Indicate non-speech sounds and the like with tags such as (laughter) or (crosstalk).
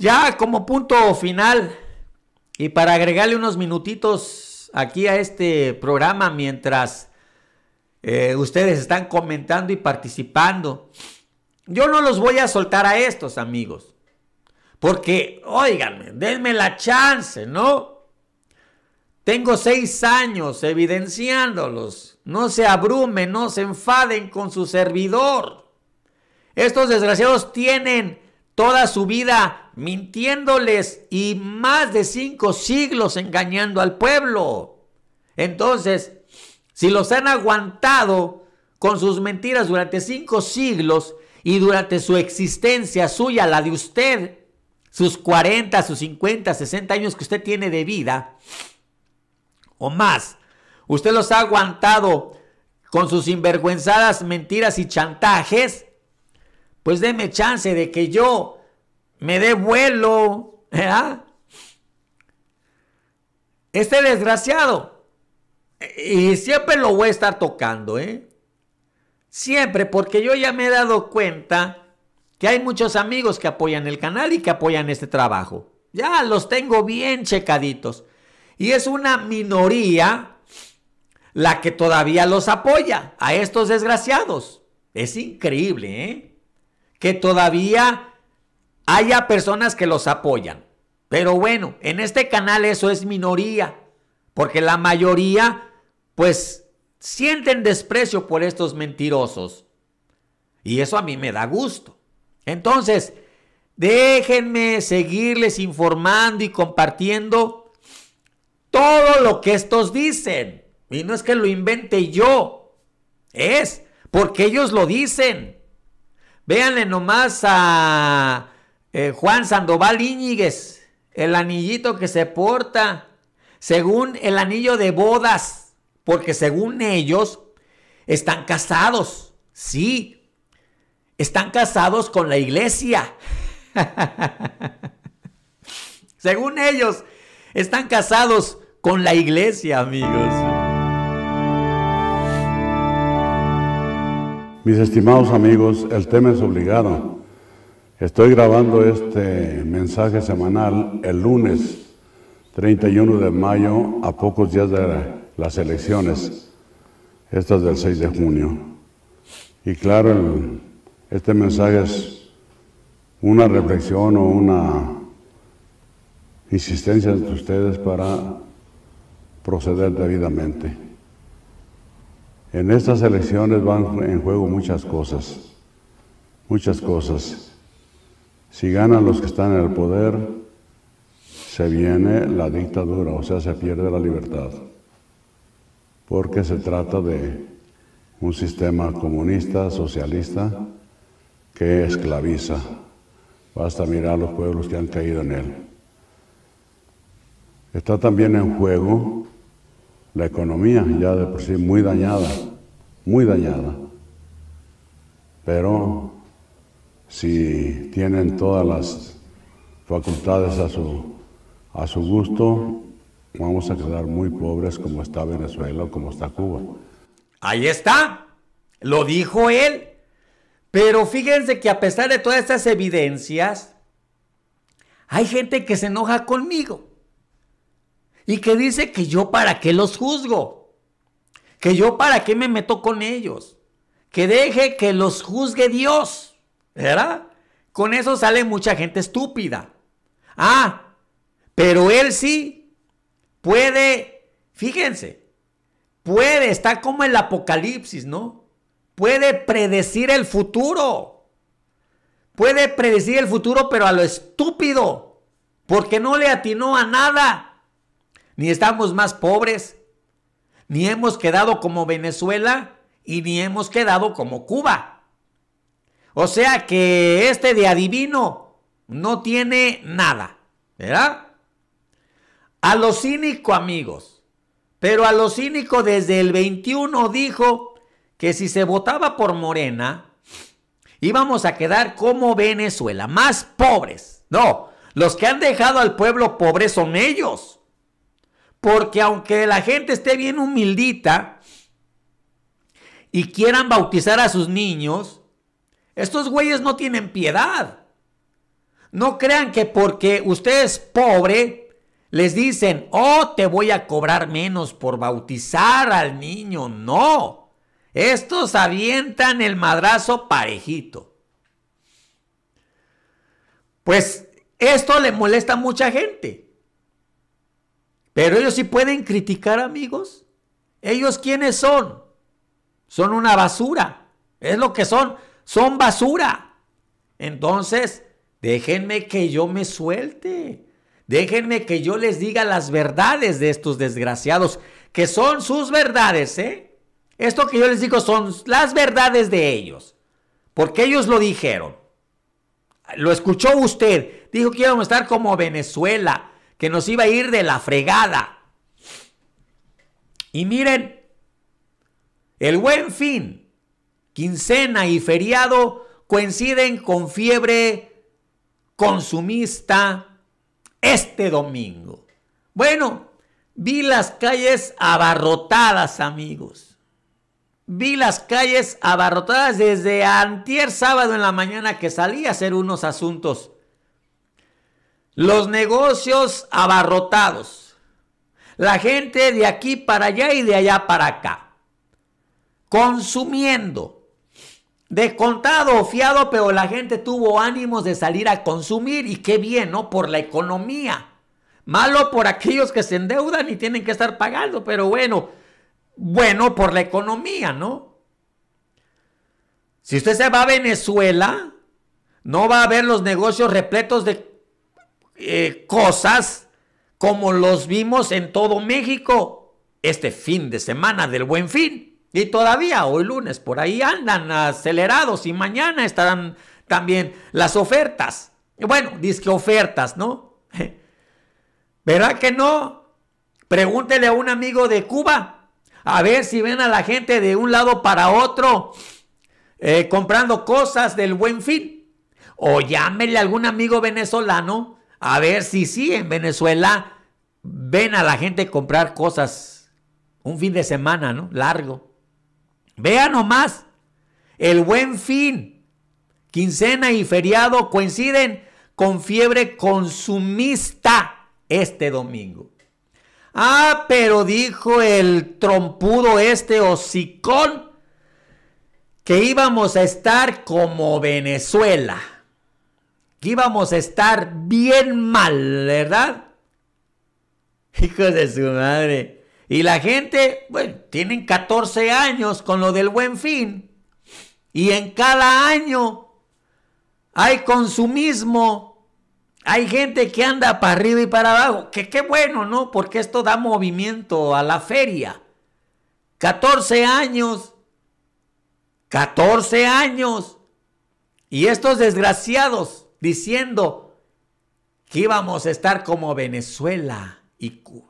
Ya como punto final y para agregarle unos minutitos aquí a este programa mientras eh, ustedes están comentando y participando, yo no los voy a soltar a estos amigos. Porque, oiganme, denme la chance, ¿no? Tengo seis años evidenciándolos. No se abrumen, no se enfaden con su servidor. Estos desgraciados tienen toda su vida mintiéndoles y más de cinco siglos engañando al pueblo. Entonces, si los han aguantado con sus mentiras durante cinco siglos y durante su existencia suya, la de usted, sus 40, sus 50, 60 años que usted tiene de vida o más, usted los ha aguantado con sus sinvergüenzadas mentiras y chantajes, pues deme chance de que yo me dé vuelo. Este desgraciado. Y siempre lo voy a estar tocando, ¿eh? Siempre, porque yo ya me he dado cuenta que hay muchos amigos que apoyan el canal y que apoyan este trabajo. Ya los tengo bien checaditos. Y es una minoría la que todavía los apoya a estos desgraciados. Es increíble, ¿eh? Que todavía haya personas que los apoyan. Pero bueno, en este canal eso es minoría, porque la mayoría pues sienten desprecio por estos mentirosos. Y eso a mí me da gusto. Entonces, déjenme seguirles informando y compartiendo todo lo que estos dicen. Y no es que lo invente yo, es porque ellos lo dicen. Véanle nomás a eh, Juan Sandoval Íñiguez, el anillito que se porta, según el anillo de bodas, porque según ellos están casados, sí, están casados con la iglesia. (laughs) según ellos, están casados con la iglesia, amigos. Mis estimados amigos, el tema es obligado Estoy grabando este mensaje semanal el lunes 31 de mayo, a pocos días de las elecciones, estas del 6 de junio. Y claro, este mensaje es una reflexión o una insistencia de ustedes para proceder debidamente. En estas elecciones van en juego muchas cosas, muchas cosas. Si ganan los que están en el poder, se viene la dictadura, o sea, se pierde la libertad, porque se trata de un sistema comunista, socialista, que esclaviza. Basta mirar los pueblos que han caído en él. Está también en juego la economía, ya de por sí muy dañada, muy dañada. Pero si tienen todas las facultades a su, gusto, vamos a quedar muy pobres como está Venezuela o como está Cuba. Ahí está, lo dijo él. Pero fíjense que a pesar de todas estas evidencias, hay gente que se enoja conmigo y que dice que yo para qué los juzgo, que yo para qué me meto con ellos, que deje que los juzgue Dios. ¿Verdad? Con eso sale mucha gente estúpida. Ah, pero él sí puede, fíjense, puede, está como el apocalipsis, ¿no? Puede predecir el futuro. Puede predecir el futuro, pero a lo estúpido, porque no le atinó a nada. Ni estamos más pobres, ni hemos quedado como Venezuela y ni hemos quedado como Cuba. O sea que este de adivino no tiene nada, ¿verdad? A lo cínico, amigos. Pero a lo cínico desde el 21 dijo que si se votaba por Morena, íbamos a quedar como Venezuela, más pobres. No, los que han dejado al pueblo pobre son ellos. Porque aunque la gente esté bien humildita y quieran bautizar a sus niños, estos güeyes no tienen piedad. No crean que porque usted es pobre, les dicen, oh, te voy a cobrar menos por bautizar al niño. No, estos avientan el madrazo parejito. Pues esto le molesta a mucha gente. Pero ellos sí pueden criticar, amigos. ¿Ellos quiénes son? Son una basura. Es lo que son son basura. Entonces, déjenme que yo me suelte. Déjenme que yo les diga las verdades de estos desgraciados, que son sus verdades, ¿eh? Esto que yo les digo son las verdades de ellos, porque ellos lo dijeron. Lo escuchó usted, dijo que íbamos a estar como Venezuela, que nos iba a ir de la fregada. Y miren, el buen fin quincena y feriado coinciden con fiebre consumista este domingo. Bueno, vi las calles abarrotadas, amigos. Vi las calles abarrotadas desde antier sábado en la mañana que salí a hacer unos asuntos. Los negocios abarrotados. La gente de aquí para allá y de allá para acá. Consumiendo Descontado fiado, pero la gente tuvo ánimos de salir a consumir y qué bien, ¿no? Por la economía. Malo por aquellos que se endeudan y tienen que estar pagando, pero bueno, bueno por la economía, ¿no? Si usted se va a Venezuela, no va a ver los negocios repletos de eh, cosas como los vimos en todo México este fin de semana del buen fin. Y todavía hoy lunes por ahí andan acelerados y mañana estarán también las ofertas. Bueno, que ofertas, ¿no? (laughs) ¿Verdad que no? Pregúntele a un amigo de Cuba. A ver si ven a la gente de un lado para otro eh, comprando cosas del buen fin. O llámele a algún amigo venezolano a ver si sí en Venezuela ven a la gente comprar cosas un fin de semana, ¿no? Largo vean nomás, el buen fin, quincena y feriado coinciden con fiebre consumista este domingo. Ah, pero dijo el trompudo este hocicón que íbamos a estar como Venezuela. Que íbamos a estar bien mal, ¿verdad? (laughs) Hijos de su madre. Y la gente, bueno, tienen 14 años con lo del buen fin. Y en cada año hay consumismo. Hay gente que anda para arriba y para abajo. Que qué bueno, ¿no? Porque esto da movimiento a la feria. 14 años. 14 años. Y estos desgraciados diciendo que íbamos a estar como Venezuela y Cuba.